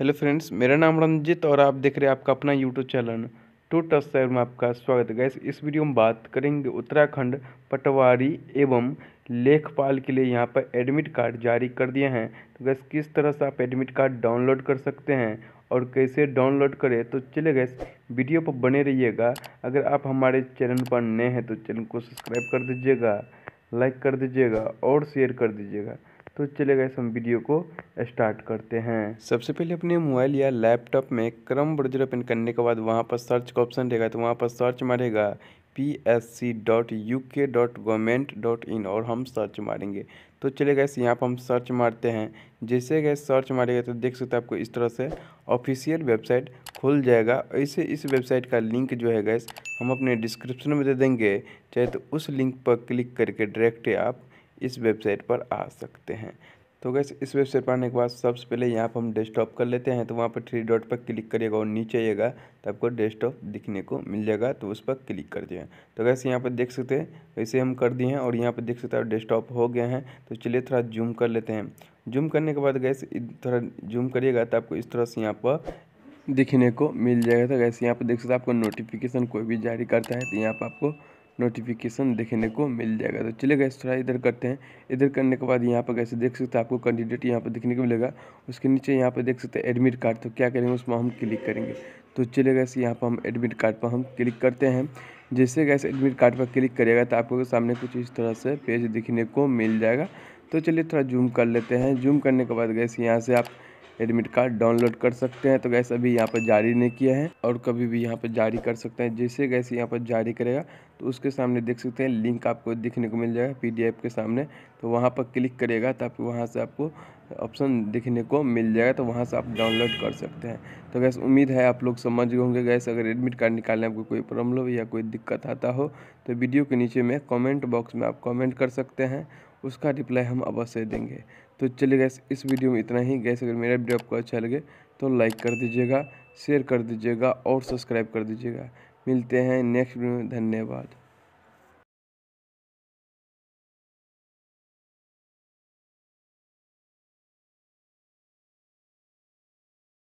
hello friends मेरा नाम रंजित और आप देख रहे हैं आपका अपना यूट्यूब चैनल टू टच शहर में आपका स्वागत है गैस इस वीडियो में बात करेंगे उत्तराखंड पटवारी एवं लेखपाल के लिए यहाँ पर एडमिट कार्ड जारी कर दिए हैं तो गैस किस तरह से आप एडमिट कार्ड डाउनलोड कर सकते हैं और कैसे डाउनलोड करें तो चले गए वीडियो पर बने रहिएगा अगर आप हमारे चैनल पर नए हैं तो चैनल को सब्सक्राइब कर दीजिएगा लाइक कर दीजिएगा और शेयर कर दीजिएगा तो चले गए हम वीडियो को स्टार्ट करते हैं सबसे पहले अपने मोबाइल या लैपटॉप में क्रम ब्राउजर ओपन करने के बाद वहाँ पर सर्च का ऑप्शन रहेगा तो वहाँ पर सर्च मारेगा P S C dot U K dot government dot in और हम सर्च मारेंगे तो चले गए यहाँ पर हम सर्च मारते हैं जैसे गए सर्च मारेगा तो देख सकते हैं आपको इस तरह से ऑफिशियल वेबसाइट खुल जाएगा ऐसे इस वेबसाइट का लिंक जो है गैस हम अपने डिस्क्रिप्शन में दे देंगे चाहे तो उस लिंक पर क्लिक करके डायरेक्ट आप इस वेबसाइट पर आ सकते हैं तो गैस इस वेबसाइट पर आने के बाद सबसे पहले यहाँ पर हम डेस्कटॉप कर लेते हैं तो वहाँ पर थ्री डॉट पर क्लिक करिएगा और नीचे आइएगा तो आपको डेस्कटॉप दिखने को मिल जाएगा तो उस पर क्लिक कर दिए तो गैस यहाँ पर देख सकते हैं वैसे हम कर दिए हैं और यहाँ पर देख सकते हैं डेस्कटॉप हो गया है तो चलिए थोड़ा जूम कर लेते हैं जूम करने के बाद गैस थोड़ा जूम करिएगा तो आपको इस तरह से यहाँ पर दिखने को मिल जाएगा तो गैस यहाँ पर देख सकते हैं आपको नोटिफिकेशन कोई भी जारी करता है तो यहाँ पर आपको नोटिफिकेशन देखने को मिल जाएगा तो चले गए थोड़ा इधर करते हैं इधर करने के बाद यहाँ पर कैसे देख सकते हैं आपको कैंडिडेट यहाँ पर देखने को मिलेगा उसके नीचे यहाँ पर देख सकते हैं एडमिट कार्ड तो क्या करेंगे उसमें हम क्लिक करेंगे तो चले गए यहाँ पर हम एडमिट कार्ड पर हम क्लिक करते हैं जैसे गैस एडमिट कार्ड पर क्लिक करेगा तो आपको सामने कुछ इस तरह से पेज दिखने को मिल जाएगा तो चलिए थोड़ा जूम कर लेते हैं जूम करने के बाद गैस यहाँ से आप एडमिट कार्ड डाउनलोड कर सकते हैं तो गैस अभी यहाँ पर जारी नहीं किया है और कभी भी यहाँ पर जारी कर सकते हैं जैसे गैस यहाँ पर जारी करेगा तो उसके सामने देख सकते हैं लिंक आपको देखने को मिल जाएगा पी के सामने तो वहाँ पर क्लिक करेगा तो आप वहाँ से आपको ऑप्शन देखने को मिल जाएगा तो वहाँ से आप डाउनलोड कर सकते हैं तो गैस उम्मीद है आप लोग समझ गए होंगे गैस अगर एडमिट कार्ड निकालने आपको कोई प्रॉब्लम या कोई दिक्कत आता हो तो वीडियो के नीचे में कमेंट बॉक्स में आप कमेंट कर सकते हैं उसका रिप्लाई हम अवश्य देंगे तो चलिए गैस इस वीडियो में इतना ही गैस अगर मेरा वीडियो आपको अच्छा लगे तो लाइक कर दीजिएगा शेयर कर दीजिएगा और सब्सक्राइब कर दीजिएगा मिलते हैं नेक्स्ट वीडियो में धन्यवाद